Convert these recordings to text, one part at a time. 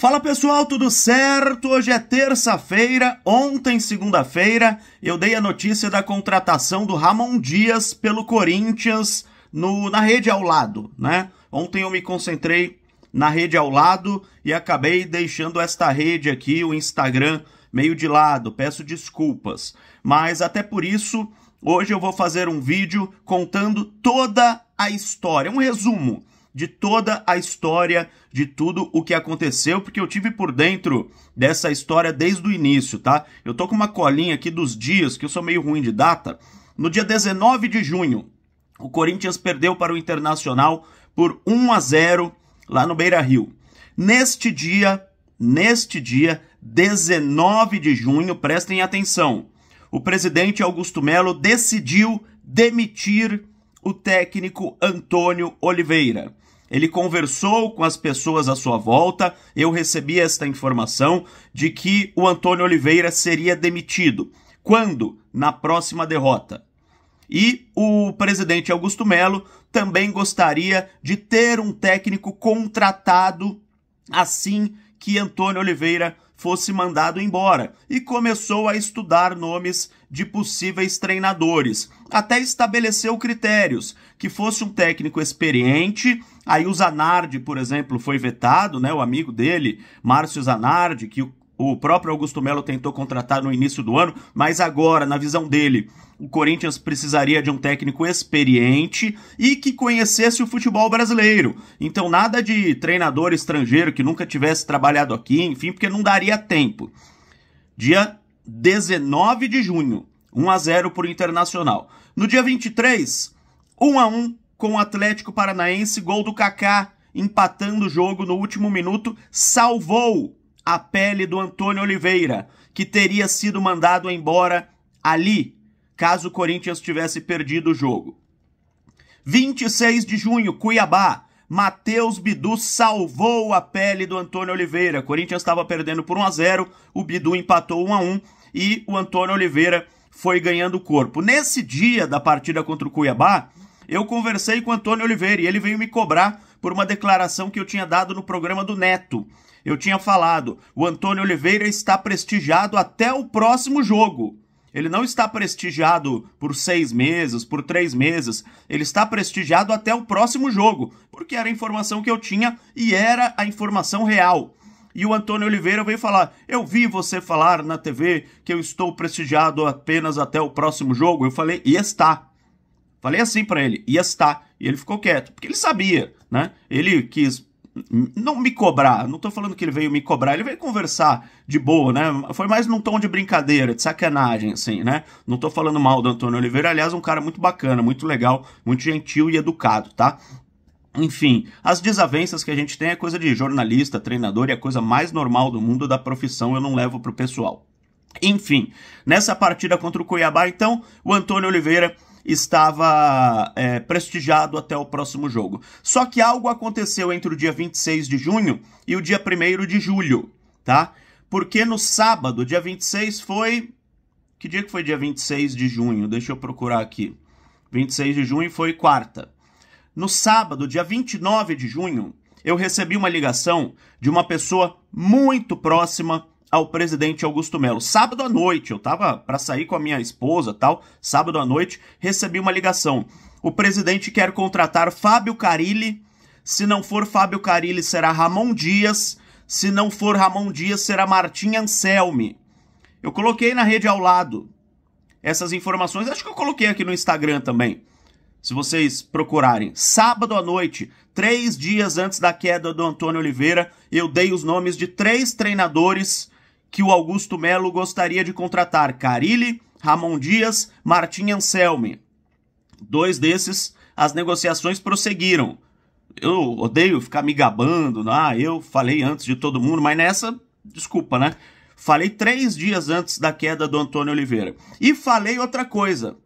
Fala pessoal, tudo certo? Hoje é terça-feira, ontem, segunda-feira, eu dei a notícia da contratação do Ramon Dias pelo Corinthians no, na rede ao lado, né? Ontem eu me concentrei na rede ao lado e acabei deixando esta rede aqui, o Instagram, meio de lado, peço desculpas. Mas até por isso, hoje eu vou fazer um vídeo contando toda a história, um resumo de toda a história, de tudo o que aconteceu, porque eu tive por dentro dessa história desde o início, tá? Eu tô com uma colinha aqui dos dias, que eu sou meio ruim de data. No dia 19 de junho, o Corinthians perdeu para o Internacional por 1 a 0 lá no Beira-Rio. Neste dia, neste dia 19 de junho, prestem atenção. O presidente Augusto Melo decidiu demitir o técnico Antônio Oliveira ele conversou com as pessoas à sua volta. Eu recebi esta informação de que o Antônio Oliveira seria demitido. Quando? Na próxima derrota. E o presidente Augusto Melo também gostaria de ter um técnico contratado assim que Antônio Oliveira fosse mandado embora e começou a estudar nomes de possíveis treinadores. Até estabeleceu critérios, que fosse um técnico experiente. Aí o Zanardi, por exemplo, foi vetado, né? O amigo dele, Márcio Zanardi, que o próprio Augusto Melo tentou contratar no início do ano, mas agora, na visão dele, o Corinthians precisaria de um técnico experiente e que conhecesse o futebol brasileiro. Então, nada de treinador estrangeiro que nunca tivesse trabalhado aqui, enfim, porque não daria tempo. Dia 19 de junho, 1 a 0 por Internacional. No dia 23, 1 a 1 com o Atlético Paranaense, gol do Kaká, empatando o jogo no último minuto, salvou a pele do Antônio Oliveira, que teria sido mandado embora ali caso o Corinthians tivesse perdido o jogo. 26 de junho, Cuiabá. Matheus Bidu salvou a pele do Antônio Oliveira. O Corinthians estava perdendo por 1 a 0, o Bidu empatou 1 a 1 e o Antônio Oliveira foi ganhando corpo. Nesse dia da partida contra o Cuiabá, eu conversei com o Antônio Oliveira e ele veio me cobrar por uma declaração que eu tinha dado no programa do Neto. Eu tinha falado: "O Antônio Oliveira está prestigiado até o próximo jogo". Ele não está prestigiado por seis meses, por três meses. Ele está prestigiado até o próximo jogo, porque era a informação que eu tinha e era a informação real. E o Antônio Oliveira veio falar: Eu vi você falar na TV que eu estou prestigiado apenas até o próximo jogo. Eu falei: E está. Falei assim para ele: E está. E ele ficou quieto, porque ele sabia, né? Ele quis não me cobrar, não tô falando que ele veio me cobrar, ele veio conversar de boa, né? Foi mais num tom de brincadeira, de sacanagem, assim, né? Não tô falando mal do Antônio Oliveira, aliás, um cara muito bacana, muito legal, muito gentil e educado, tá? Enfim, as desavenças que a gente tem é coisa de jornalista, treinador e é a coisa mais normal do mundo da profissão, eu não levo pro pessoal. Enfim, nessa partida contra o Cuiabá, então, o Antônio Oliveira estava é, prestigiado até o próximo jogo. Só que algo aconteceu entre o dia 26 de junho e o dia 1 de julho, tá? Porque no sábado, dia 26 foi. Que dia que foi dia 26 de junho? Deixa eu procurar aqui. 26 de junho foi quarta. No sábado, dia 29 de junho, eu recebi uma ligação de uma pessoa muito próxima ao presidente Augusto Melo. Sábado à noite, eu estava para sair com a minha esposa, tal, sábado à noite, recebi uma ligação. O presidente quer contratar Fábio Carilli. Se não for Fábio Carilli, será Ramon Dias. Se não for Ramon Dias, será Martim Anselmi. Eu coloquei na rede ao lado essas informações. Acho que eu coloquei aqui no Instagram também. Se vocês procurarem, sábado à noite, três dias antes da queda do Antônio Oliveira, eu dei os nomes de três treinadores que o Augusto Melo gostaria de contratar Carilli, Ramon Dias, Martim Anselme. Dois desses, as negociações prosseguiram. Eu odeio ficar me gabando, né? ah, eu falei antes de todo mundo, mas nessa, desculpa, né? Falei três dias antes da queda do Antônio Oliveira. E falei outra coisa: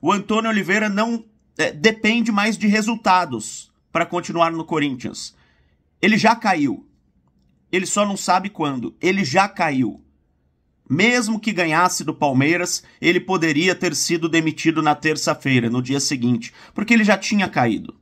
o Antônio Oliveira não é, depende mais de resultados para continuar no Corinthians. Ele já caiu ele só não sabe quando. Ele já caiu. Mesmo que ganhasse do Palmeiras, ele poderia ter sido demitido na terça-feira, no dia seguinte, porque ele já tinha caído.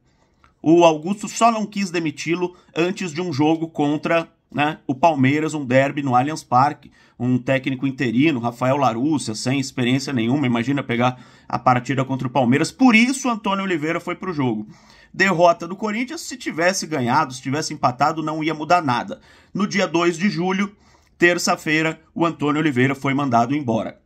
O Augusto só não quis demiti-lo antes de um jogo contra né? O Palmeiras, um derby no Allianz Parque, um técnico interino, Rafael Larúcia, sem experiência nenhuma, imagina pegar a partida contra o Palmeiras. Por isso, Antônio Oliveira foi para o jogo. Derrota do Corinthians, se tivesse ganhado, se tivesse empatado, não ia mudar nada. No dia 2 de julho, terça-feira, o Antônio Oliveira foi mandado embora.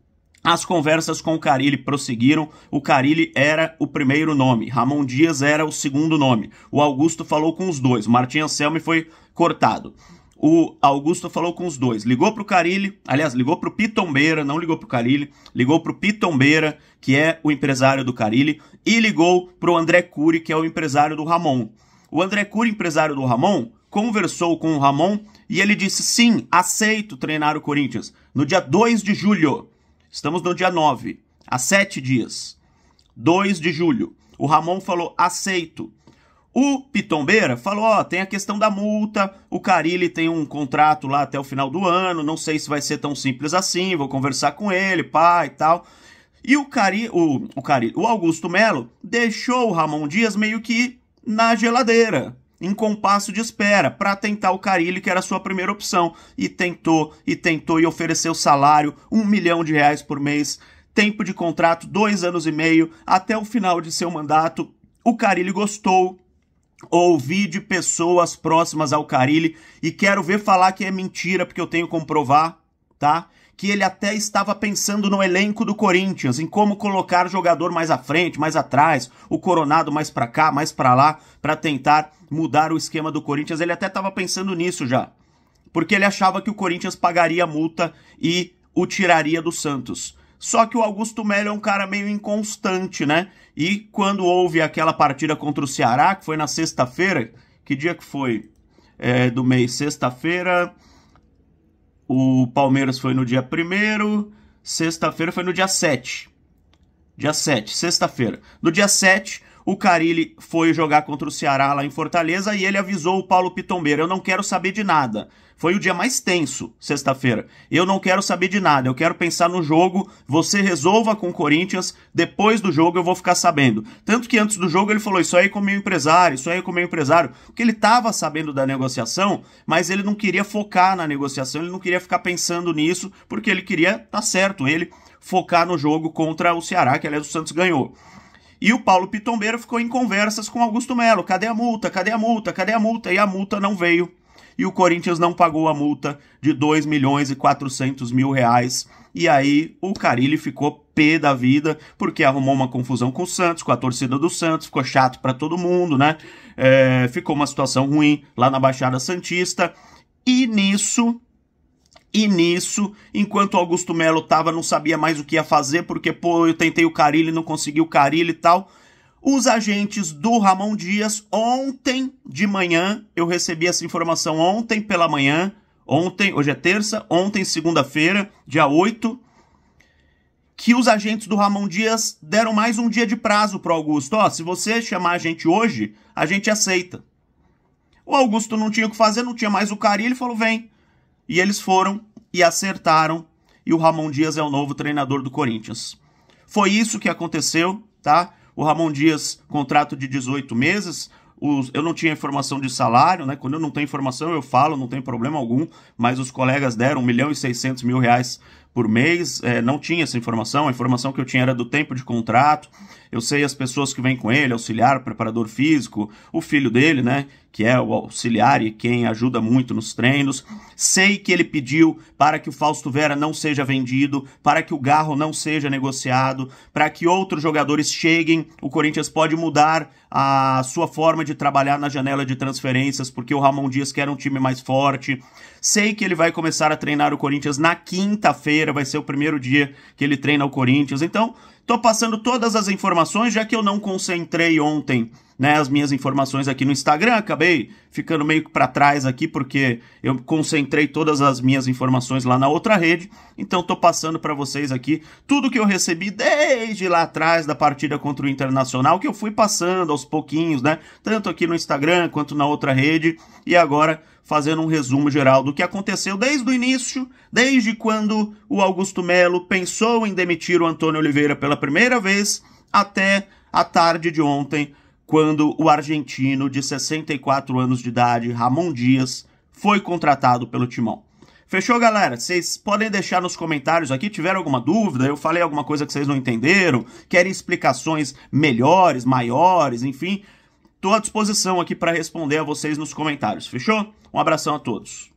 As conversas com o Carilli prosseguiram. O Carilli era o primeiro nome, Ramon Dias era o segundo nome. O Augusto falou com os dois, Martin Anselmi foi cortado o Augusto falou com os dois. Ligou para o Carilli, aliás, ligou para o Pitombeira, não ligou para o Carilli, ligou para o Pitombeira, que é o empresário do Carilli, e ligou para o André Cury, que é o empresário do Ramon. O André Cury, empresário do Ramon, conversou com o Ramon e ele disse: sim, aceito treinar o Corinthians no dia 2 de julho. Estamos no dia 9, há sete dias. 2 de julho. O Ramon falou: aceito. O Pitombeira falou, ó, tem a questão da multa, o Carilli tem um contrato lá até o final do ano, não sei se vai ser tão simples assim, vou conversar com ele, pai e tal. E o Cari, o, o Cari, o Augusto Melo deixou o Ramon Dias meio que na geladeira, em compasso de espera para tentar o Carilli, que era a sua primeira opção. E tentou, e tentou, e ofereceu salário, um milhão de reais por mês, tempo de contrato, dois anos e meio, até o final de seu mandato. O Carilli gostou, Ouvi de pessoas próximas ao Carilli e quero ver falar que é mentira, porque eu tenho que comprovar, tá? Que ele até estava pensando no elenco do Corinthians, em como colocar jogador mais à frente, mais atrás, o Coronado mais para cá, mais para lá, para tentar mudar o esquema do Corinthians. Ele até estava pensando nisso já, porque ele achava que o Corinthians pagaria a multa e o tiraria do Santos. Só que o Augusto Melo é um cara meio inconstante, né? E quando houve aquela partida contra o Ceará, que foi na sexta-feira, que dia que foi? É, do mês, sexta-feira. O Palmeiras foi no dia 1 sexta-feira foi no dia 7. Dia 7, sexta-feira. No dia 7, o Carilli foi jogar contra o Ceará lá em Fortaleza e ele avisou o Paulo Pitombeira: Eu não quero saber de nada. Foi o dia mais tenso, sexta-feira. Eu não quero saber de nada, eu quero pensar no jogo. Você resolva com o Corinthians, depois do jogo eu vou ficar sabendo. Tanto que antes do jogo ele falou: Isso aí é com o meu empresário, isso aí é com o meu empresário. Porque ele estava sabendo da negociação, mas ele não queria focar na negociação, ele não queria ficar pensando nisso, porque ele queria, tá certo, ele focar no jogo contra o Ceará, que aliás o Santos ganhou. E o Paulo Pitombeiro ficou em conversas com Augusto Melo. Cadê a multa? Cadê a multa? Cadê a multa? E a multa não veio. E o Corinthians não pagou a multa de 2 milhões e 400 mil reais. E aí o Carilli ficou pé da vida, porque arrumou uma confusão com o Santos, com a torcida do Santos, ficou chato para todo mundo, né? É, ficou uma situação ruim lá na Baixada Santista. E nisso e nisso, enquanto Augusto Melo tava, não sabia mais o que ia fazer, porque, pô, eu tentei o Carilli, não consegui o Carilli e tal. Os agentes do Ramon Dias, ontem de manhã, eu recebi essa informação ontem pela manhã, ontem, hoje é terça, ontem, segunda-feira, dia 8, que os agentes do Ramon Dias deram mais um dia de prazo pro Augusto. Ó, se você chamar a gente hoje, a gente aceita. O Augusto não tinha o que fazer, não tinha mais o cara, e ele falou: vem. E eles foram e acertaram, e o Ramon Dias é o novo treinador do Corinthians. Foi isso que aconteceu, tá? O Ramon Dias, contrato de 18 meses, os, eu não tinha informação de salário, né? Quando eu não tenho informação, eu falo, não tem problema algum, mas os colegas deram 1 milhão e 600 mil reais por mês, é, não tinha essa informação, a informação que eu tinha era do tempo de contrato, eu sei as pessoas que vêm com ele, auxiliar, preparador físico, o filho dele, né, que é o auxiliar e quem ajuda muito nos treinos. Sei que ele pediu para que o Fausto Vera não seja vendido, para que o Garro não seja negociado, para que outros jogadores cheguem. O Corinthians pode mudar a sua forma de trabalhar na janela de transferências, porque o Ramon Dias quer um time mais forte. Sei que ele vai começar a treinar o Corinthians na quinta-feira, vai ser o primeiro dia que ele treina o Corinthians. Então, tô passando todas as informações, já que eu não concentrei ontem né, as minhas informações aqui no Instagram. Acabei ficando meio para trás aqui porque eu concentrei todas as minhas informações lá na outra rede. Então estou passando para vocês aqui tudo que eu recebi desde lá atrás da partida contra o Internacional que eu fui passando aos pouquinhos, né? Tanto aqui no Instagram quanto na outra rede e agora fazendo um resumo geral do que aconteceu desde o início, desde quando o Augusto Melo pensou em demitir o Antônio Oliveira pela primeira vez até a tarde de ontem quando o argentino de 64 anos de idade, Ramon Dias, foi contratado pelo Timão. Fechou, galera? Vocês podem deixar nos comentários aqui. Tiveram alguma dúvida? Eu falei alguma coisa que vocês não entenderam? Querem explicações melhores, maiores, enfim? Estou à disposição aqui para responder a vocês nos comentários. Fechou? Um abração a todos.